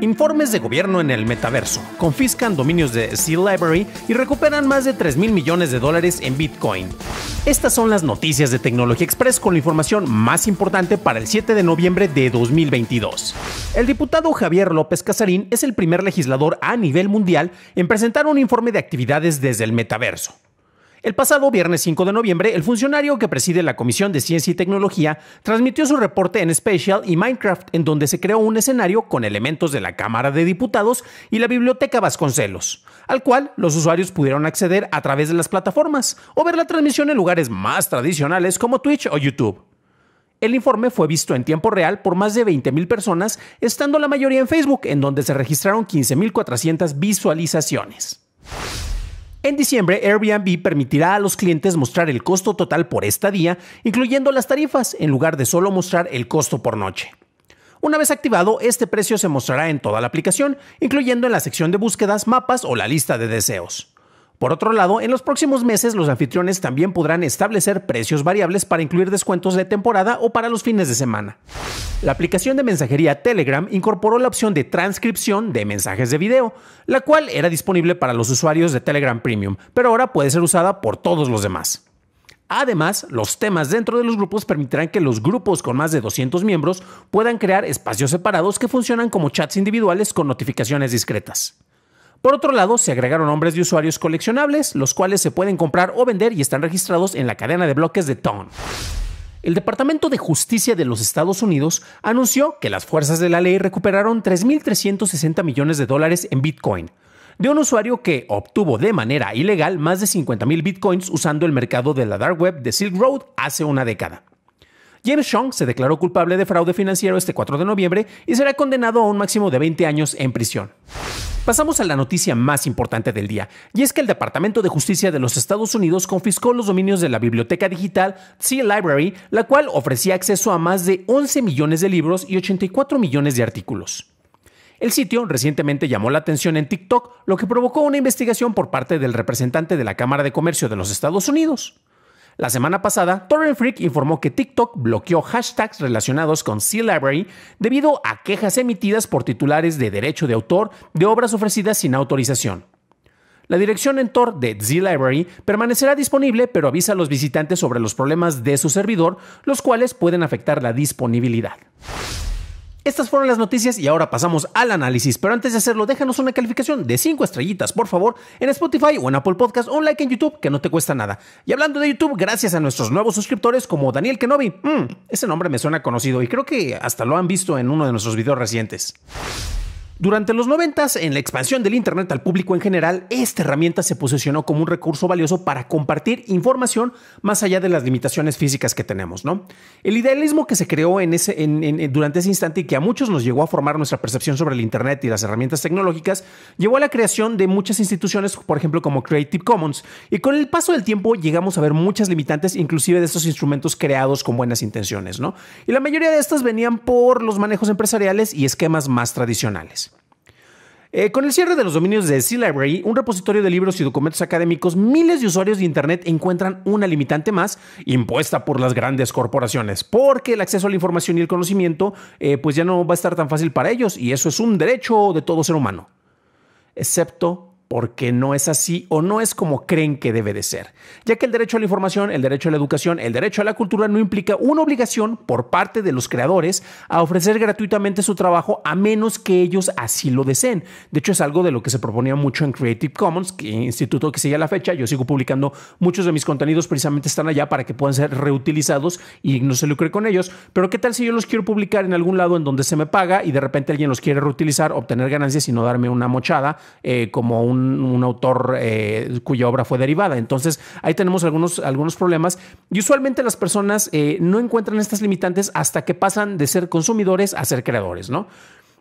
Informes de gobierno en el metaverso confiscan dominios de Sea Library y recuperan más de 3 mil millones de dólares en Bitcoin. Estas son las noticias de Tecnología Express con la información más importante para el 7 de noviembre de 2022. El diputado Javier López Casarín es el primer legislador a nivel mundial en presentar un informe de actividades desde el metaverso. El pasado viernes 5 de noviembre, el funcionario que preside la Comisión de Ciencia y Tecnología transmitió su reporte en Special y Minecraft, en donde se creó un escenario con elementos de la Cámara de Diputados y la Biblioteca Vasconcelos, al cual los usuarios pudieron acceder a través de las plataformas o ver la transmisión en lugares más tradicionales como Twitch o YouTube. El informe fue visto en tiempo real por más de 20.000 personas, estando la mayoría en Facebook, en donde se registraron 15.400 visualizaciones. En diciembre, Airbnb permitirá a los clientes mostrar el costo total por estadía, incluyendo las tarifas, en lugar de solo mostrar el costo por noche. Una vez activado, este precio se mostrará en toda la aplicación, incluyendo en la sección de búsquedas, mapas o la lista de deseos. Por otro lado, en los próximos meses los anfitriones también podrán establecer precios variables para incluir descuentos de temporada o para los fines de semana. La aplicación de mensajería Telegram incorporó la opción de transcripción de mensajes de video, la cual era disponible para los usuarios de Telegram Premium, pero ahora puede ser usada por todos los demás. Además, los temas dentro de los grupos permitirán que los grupos con más de 200 miembros puedan crear espacios separados que funcionan como chats individuales con notificaciones discretas. Por otro lado, se agregaron nombres de usuarios coleccionables, los cuales se pueden comprar o vender y están registrados en la cadena de bloques de Tone. El Departamento de Justicia de los Estados Unidos anunció que las fuerzas de la ley recuperaron 3.360 millones de dólares en Bitcoin, de un usuario que obtuvo de manera ilegal más de 50.000 Bitcoins usando el mercado de la dark web de Silk Road hace una década. James Chong se declaró culpable de fraude financiero este 4 de noviembre y será condenado a un máximo de 20 años en prisión. Pasamos a la noticia más importante del día, y es que el Departamento de Justicia de los Estados Unidos confiscó los dominios de la biblioteca digital Sea Library, la cual ofrecía acceso a más de 11 millones de libros y 84 millones de artículos. El sitio recientemente llamó la atención en TikTok, lo que provocó una investigación por parte del representante de la Cámara de Comercio de los Estados Unidos. La semana pasada, Torrent Freak informó que TikTok bloqueó hashtags relacionados con z library debido a quejas emitidas por titulares de derecho de autor de obras ofrecidas sin autorización. La dirección en Tor de Z-Library permanecerá disponible, pero avisa a los visitantes sobre los problemas de su servidor, los cuales pueden afectar la disponibilidad. Estas fueron las noticias y ahora pasamos al análisis, pero antes de hacerlo déjanos una calificación de 5 estrellitas por favor en Spotify o en Apple Podcast o un like en YouTube que no te cuesta nada. Y hablando de YouTube, gracias a nuestros nuevos suscriptores como Daniel Kenobi, mm, ese nombre me suena conocido y creo que hasta lo han visto en uno de nuestros videos recientes. Durante los 90, en la expansión del Internet al público en general, esta herramienta se posicionó como un recurso valioso para compartir información más allá de las limitaciones físicas que tenemos. ¿no? El idealismo que se creó en ese, durante ese instante y que a muchos nos llegó a formar nuestra percepción sobre el Internet y las herramientas tecnológicas, llevó a la creación de muchas instituciones, por ejemplo como Creative Commons, y con el paso del tiempo llegamos a ver muchas limitantes, inclusive de estos instrumentos creados con buenas intenciones. Y la mayoría de estas venían por los manejos empresariales y esquemas más tradicionales. Eh, con el cierre de los dominios de C-Library, un repositorio de libros y documentos académicos, miles de usuarios de Internet encuentran una limitante más impuesta por las grandes corporaciones, porque el acceso a la información y el conocimiento eh, pues ya no va a estar tan fácil para ellos y eso es un derecho de todo ser humano, excepto porque no es así o no es como creen que debe de ser, ya que el derecho a la información, el derecho a la educación, el derecho a la cultura no implica una obligación por parte de los creadores a ofrecer gratuitamente su trabajo a menos que ellos así lo deseen. De hecho, es algo de lo que se proponía mucho en Creative Commons, que instituto que sigue a la fecha. Yo sigo publicando muchos de mis contenidos, precisamente están allá para que puedan ser reutilizados y no se lucre con ellos. Pero ¿qué tal si yo los quiero publicar en algún lado en donde se me paga y de repente alguien los quiere reutilizar, obtener ganancias y no darme una mochada eh, como un un, autor eh, cuya obra fue derivada. Entonces, ahí tenemos algunos, algunos problemas. Y usualmente las personas eh, no encuentran estas limitantes hasta que pasan de ser consumidores a ser creadores, ¿no?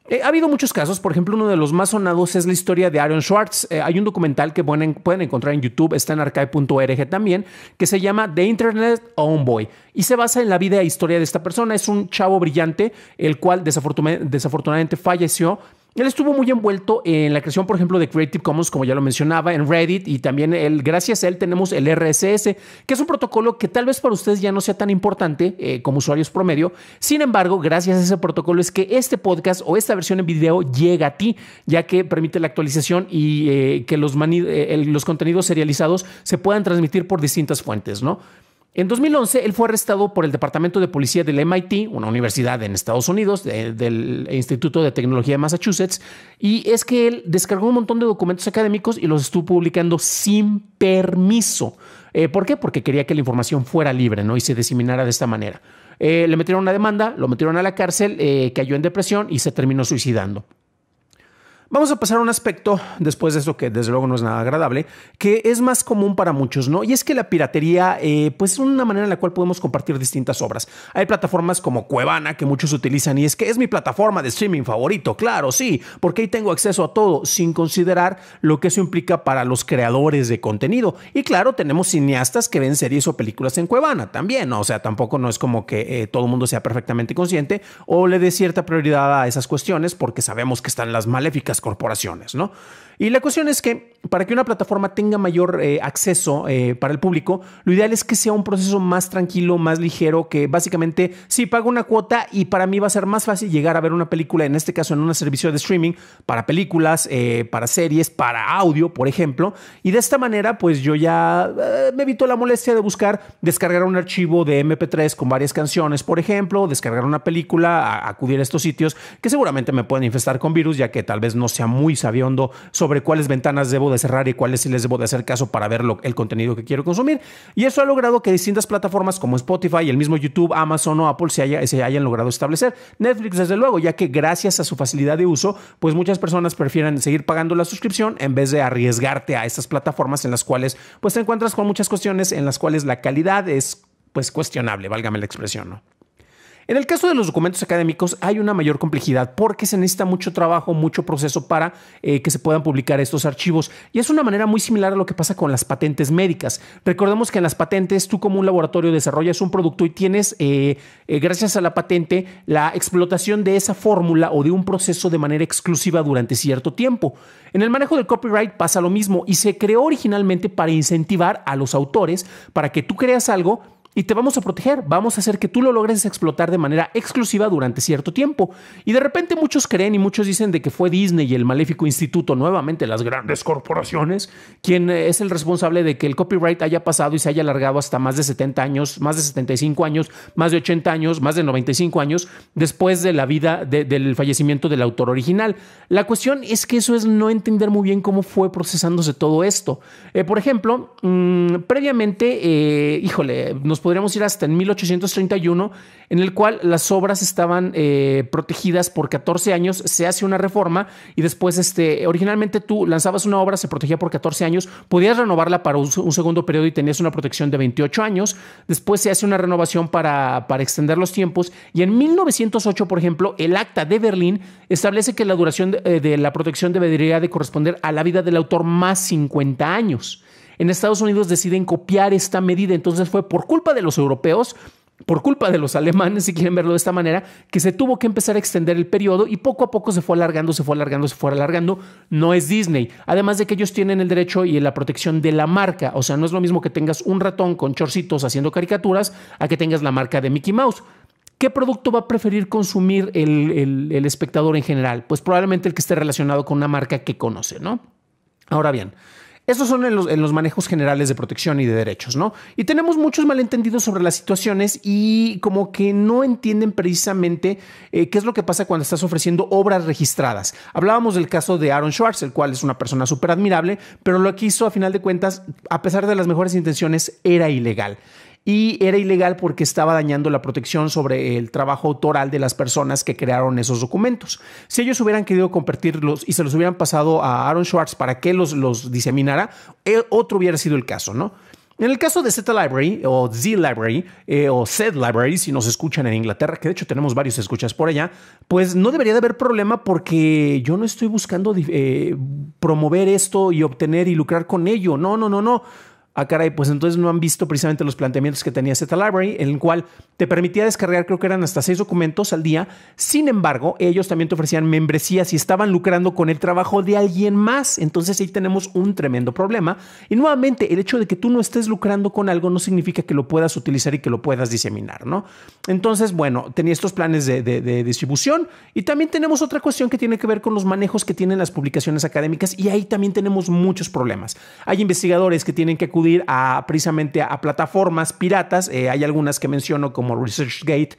Eh, ha habido muchos casos, por ejemplo, uno de los más sonados es la historia de Aaron Schwartz. hay un documental que pueden, pueden, encontrar en YouTube, está en archive.org también, que se llama The Internet Homeboy y se basa en la vida e historia de esta persona. Es un chavo brillante, el cual desafortunadamente falleció él estuvo muy envuelto en la creación, por ejemplo, de Creative Commons, como ya lo mencionaba, en Reddit y también él, gracias a él tenemos el RSS, que es un protocolo que tal vez para ustedes ya no sea tan importante eh, como usuarios promedio. Sin embargo, gracias a ese protocolo es que este podcast o esta versión en video llega a ti, ya que permite la actualización y eh, que los, eh, los contenidos serializados se puedan transmitir por distintas fuentes, ¿no? En 2011, él fue arrestado por el Departamento de Policía del MIT, una universidad en Estados Unidos, del Instituto de Tecnología de Massachusetts, y es que él descargó un montón de documentos académicos y los estuvo publicando sin permiso. Eh, ¿Por qué? Porque quería que la información fuera libre ¿no? y se diseminara de esta manera. Eh, le metieron una demanda, lo metieron a la cárcel, eh, cayó en depresión y se terminó suicidando. Vamos a pasar a un aspecto, después de eso que desde luego no es nada agradable, que es más común para muchos, ¿no? Y es que la piratería, eh, pues es una manera en la cual podemos compartir distintas obras. Hay plataformas como Cuevana que muchos utilizan y es que es mi plataforma de streaming favorito, claro, sí, porque ahí tengo acceso a todo, sin considerar lo que eso implica para los creadores de contenido. Y claro, tenemos cineastas que ven series o películas en Cuevana también, ¿no? O sea, tampoco no es como que eh, todo el mundo sea perfectamente consciente o le dé cierta prioridad a esas cuestiones porque sabemos que están las maléficas corporaciones, ¿no? Y la cuestión es que para que una plataforma tenga mayor eh, acceso eh, para el público, lo ideal es que sea un proceso más tranquilo, más ligero, que básicamente sí pago una cuota y para mí va a ser más fácil llegar a ver una película, en este caso en un servicio de streaming, para películas, eh, para series, para audio, por ejemplo. Y de esta manera, pues yo ya me evito la molestia de buscar descargar un archivo de MP3 con varias canciones, por ejemplo, descargar una película, acudir a estos sitios que seguramente me pueden infestar con virus, ya que tal vez no sea muy sabiondo sobre sobre cuáles ventanas debo de cerrar y cuáles sí les debo de hacer caso para ver el contenido que quiero consumir. Y eso ha logrado que distintas plataformas como Spotify, el mismo YouTube, Amazon o Apple se, hayan logrado establecer. Netflix, desde luego, ya que gracias a su facilidad de uso, pues muchas personas prefieren seguir pagando la suscripción en vez de arriesgarte a estas plataformas en las cuales pues te encuentras con muchas cuestiones en las cuales la calidad es pues cuestionable, válgame la expresión, ¿no? En el caso de los documentos académicos hay una mayor complejidad porque se necesita mucho trabajo, mucho proceso para eh, que se puedan publicar estos archivos y es una manera muy similar a lo que pasa con las patentes médicas. Recordemos que en las patentes tú como un laboratorio desarrollas un producto y tienes, eh, eh, gracias a la patente, la explotación de esa fórmula o de un proceso de manera exclusiva durante cierto tiempo. En el manejo del copyright pasa lo mismo y se creó originalmente para incentivar a los autores para que tú creas algo y te vamos a proteger, vamos a hacer que tú lo logres explotar de manera exclusiva durante cierto tiempo. Y de repente muchos creen y muchos dicen de que fue Disney y el maléfico instituto, nuevamente las grandes corporaciones, quien eh, es el responsable de que el copyright haya pasado y se haya alargado hasta más de 70 años, más de 75 años, más de 80 años, más de 95 años después de la vida del fallecimiento del autor original. La cuestión es que eso es no entender muy bien cómo fue procesándose todo esto. Eh, por ejemplo, mm, previamente, eh, híjole, nos podríamos ir hasta en 1831, en el cual las obras estaban eh, protegidas por 14 años, se hace una reforma y después, este, originalmente tú lanzabas una obra, se protegía por 14 años, podías renovarla para un, segundo periodo y tenías una protección de 28 años, después se hace una renovación para, para extender los tiempos y en 1908, por ejemplo, el Acta de Berlín establece que la duración de, eh, de la protección debería de corresponder a la vida del autor más 50 años en Estados Unidos deciden copiar esta medida. Entonces fue por culpa de los europeos por culpa de los alemanes, si quieren verlo de esta manera, que se tuvo que empezar a extender el periodo y poco a poco se fue alargando, se fue alargando, se fue alargando. No es Disney. Además de que ellos tienen el derecho y la protección de la marca. O sea, no es lo mismo que tengas un ratón con chorcitos haciendo caricaturas a que tengas la marca de Mickey Mouse. ¿Qué producto va a preferir consumir el, espectador en general? Pues probablemente el que esté relacionado con una marca que conoce, ¿no? Ahora bien, esos son en los, manejos generales de protección y de derechos, ¿no? Y tenemos muchos malentendidos sobre las situaciones y como que no entienden precisamente eh, qué es lo que pasa cuando estás ofreciendo obras registradas. Hablábamos del caso de Aaron Schwartz, el cual es una persona súper admirable, pero lo que hizo a final de cuentas, a pesar de las mejores intenciones, era ilegal y era ilegal porque estaba dañando la protección sobre el trabajo autoral de las personas que crearon esos documentos. Si ellos hubieran querido compartirlos y se los hubieran pasado a Aaron Schwartz para que los, los diseminara, otro hubiera sido el caso, ¿no? En el caso de Z Library o Z Library eh, o Z Library, si nos escuchan en Inglaterra, que de hecho tenemos varios escuchas por allá, pues no debería de haber problema porque yo no estoy buscando eh, promover esto y obtener y lucrar con ello. No, no, no, no ah, caray, pues entonces no han visto precisamente los planteamientos que tenía Z Library, en el cual te permitía descargar, creo que eran hasta seis documentos al día. Sin embargo, ellos también te ofrecían membresías y estaban lucrando con el trabajo de alguien más. Entonces ahí tenemos un tremendo problema. Y nuevamente, el hecho de que tú no estés lucrando con algo no significa que lo puedas utilizar y que lo puedas diseminar, ¿no? Entonces, bueno, tenía estos planes de distribución y también tenemos otra cuestión que tiene que ver con los manejos que tienen las publicaciones académicas y ahí también tenemos muchos problemas. Hay investigadores que tienen que acudir a precisamente a plataformas piratas. Eh, hay algunas que menciono como ResearchGate,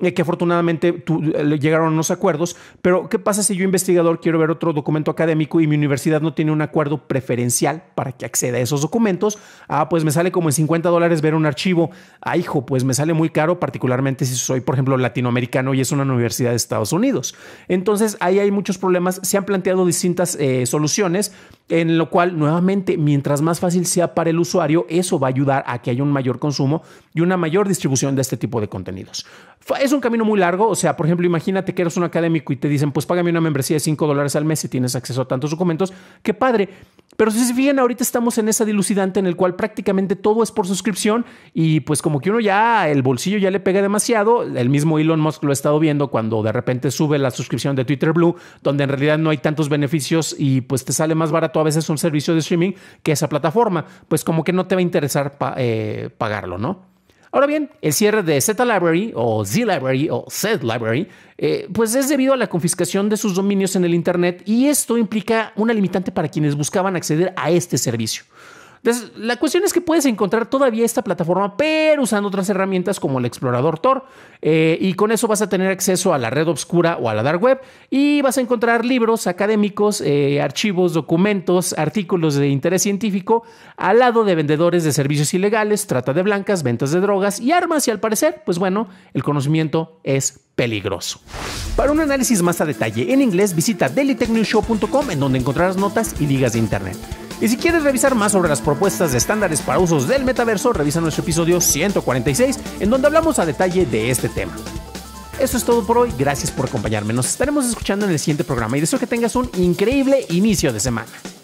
eh, que afortunadamente eh, llegaron a unos acuerdos, pero ¿qué pasa si yo investigador quiero ver otro documento académico y mi universidad no tiene un acuerdo preferencial para que acceda a esos documentos? Ah, pues me sale como en 50 dólares ver un archivo. Ah, hijo, pues me sale muy caro, particularmente si soy, por ejemplo, latinoamericano y es una universidad de Estados Unidos. Entonces, ahí hay muchos problemas. Se han planteado distintas eh, soluciones, en lo cual, nuevamente, mientras más fácil sea para el usuario, eso va a ayudar a que haya un mayor consumo y una mayor distribución de este tipo de contenidos es un camino muy largo. O sea, por ejemplo, imagínate que eres un académico y te dicen, pues págame una membresía de 5 dólares al mes y tienes acceso a tantos documentos. Qué padre. Pero si se fijan, ahorita estamos en esa dilucidante en el cual prácticamente todo es por suscripción y pues como que uno ya, el bolsillo ya le pega demasiado. El mismo Elon Musk lo ha estado viendo cuando de repente sube la suscripción de Twitter Blue, donde en realidad no hay tantos beneficios y pues te sale más barato a veces un servicio de streaming que esa plataforma. Pues como que no te va a interesar eh, pagarlo, ¿no? Ahora bien, el cierre de Z Library o Z Library o Z Library, eh, pues es debido a la confiscación de sus dominios en el Internet y esto implica una limitante para quienes buscaban acceder a este servicio la cuestión es que puedes encontrar todavía esta plataforma, pero usando otras herramientas como el explorador Tor. Eh, y con eso vas a tener acceso a la red oscura o a la dark web y vas a encontrar libros académicos, eh, archivos, documentos, artículos de interés científico al lado de vendedores de servicios ilegales, trata de blancas, ventas de drogas y armas. Y al parecer, pues bueno, el conocimiento es peligroso. Para un análisis más a detalle en inglés, visita dailytechnewshow.com en donde encontrarás notas y ligas de internet. Y si quieres revisar más sobre las propuestas de estándares para usos del metaverso, revisa nuestro episodio 146, en donde hablamos a detalle de este tema. Eso es todo por hoy, gracias por acompañarme. Nos estaremos escuchando en el siguiente programa y deseo que tengas un increíble inicio de semana.